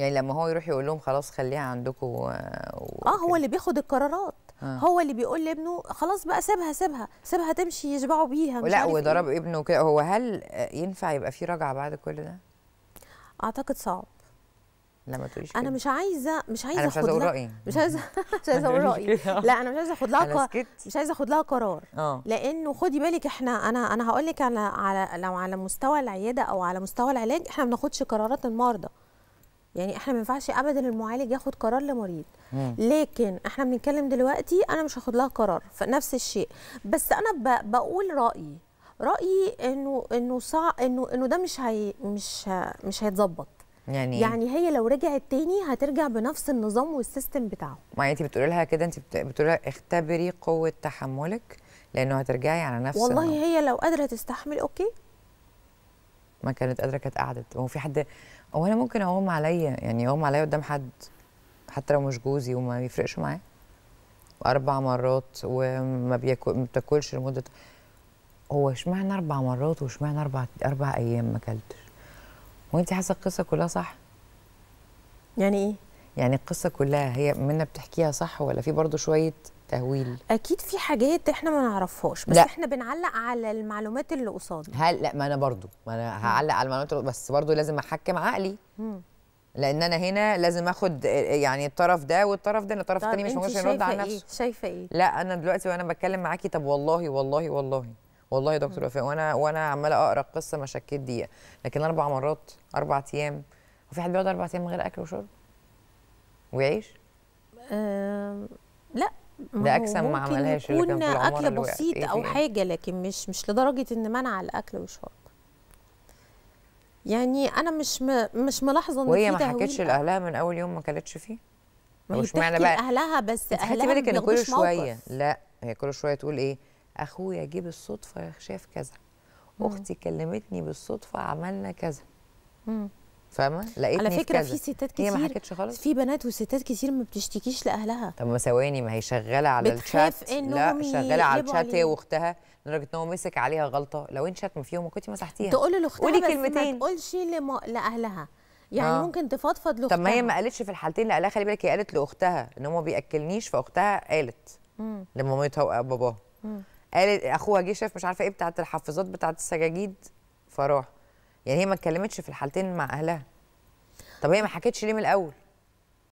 يعني لما هو يروح يقول لهم خلاص خليها عندكم و... و... اه هو اللي بياخد القرارات آه. هو اللي بيقول لابنه خلاص بقى سيبها سيبها سيبها تمشي يشبعوا بيها مش لا وضرب إيه؟ ابنه كده هو هل ينفع يبقى في رجعه بعد كل ده اعتقد صعب لما تقوليش انا مش عايزه مش عايزه اخد لها مش عايزه مش عايزه اقول رايي لا انا مش عايزه اخد لها ق... مش عايزه اخد لها قرار أوه. لانه خدي بالك احنا انا انا هقول لك على على لو على مستوى العياده او على مستوى العلاج احنا ما بناخدش قرارات المرضى يعني احنا ما ينفعش ابدا المعالج ياخد قرار لمريض لكن احنا بنتكلم دلوقتي انا مش هاخد لها قرار فنفس الشيء بس انا بقول رايي رايي انه انه صع... انه انه ده مش هي... مش مش هيتظبط يعني إيه؟ يعني هي لو رجعت تاني هترجع بنفس النظام والسيستم بتاعه ما انت بتقولي لها كده انت بتقولي لها اختبري قوه تحملك لانه هترجعي على نفس والله النظام. هي لو قادره تستحمل اوكي ما كانت قادره كانت قعدت هو في حد هو انا ممكن اقوم عليا يعني اقوم عليا قدام حد حتى لو مش جوزي وما يفرقش معاه اربع مرات وما بياكل ما بتاكلش لمده هو اشمعنى اربع مرات واشمعنى اربع اربع ايام ما اكلتش وانت حاسه القصه كلها صح يعني ايه يعني القصه كلها هي منا بتحكيها صح ولا في برضو شويه تهويل اكيد في حاجات احنا ما نعرفهاش بس لا. احنا بنعلق على المعلومات اللي قصادنا هل لا ما انا برضو ما انا هعلق على المعلومات بس برضو لازم احكم عقلي م. لان انا هنا لازم اخد يعني الطرف ده والطرف ده الطرف طيب، الثاني مش ممكن يرد على إيه؟ نفسه إيه؟ شايفه ايه لا انا دلوقتي وانا بتكلم معاكي طب والله والله والله والله يا دكتور وفاء وانا وانا عماله اقرا القصه ما شكيت دقيقه لكن اربع مرات اربع ايام وفي حد بيقعد اربع ايام من غير اكل وشرب ويعيش؟ أم... لا ده اجسام ما عملهاش اللي كان في اكل بسيط إيه او حاجه لكن مش مش لدرجه ان منع الاكل والشرب يعني انا مش م... مش ملاحظه ان وهي ما حكتش لاهلها من اول يوم ما كلتش فيه مش معنى بقى اهلها بس اهلها بالك ان كل شويه لا هي كل شويه تقول ايه اخويا جه بالصدفه شاف كذا اختي كلمتني بالصدفه عملنا كذا مم. فاهمه لقيتني على فكره في, في ستات كتير هي ما حكتش خالص في بنات وستات كتير ما بتشتكيش لاهلها طب ما ثواني ما هي شغاله على الشات لا شغاله على الشات هي واختها لدرجه ان هو مسك عليها غلطه لو انت ما فيهم وكنتي مسحتيها تقول لاختها قولي كلمتين ما تقولش لاهلها يعني آه. ممكن تفضفض لاختها طب ما هي ما قالتش في الحالتين لاهلها خلي بالك هي قالت لاختها ان هو ما بياكلنيش فاختها قالت لمامتها وباباها قالت اخوها جه شاف مش عارفه ايه بتاعت الحفاظات بتاعت السجاجيد فراح يعني هي ما اتكلمتش في الحالتين مع اهلها طب هي ما حكتش ليه من الاول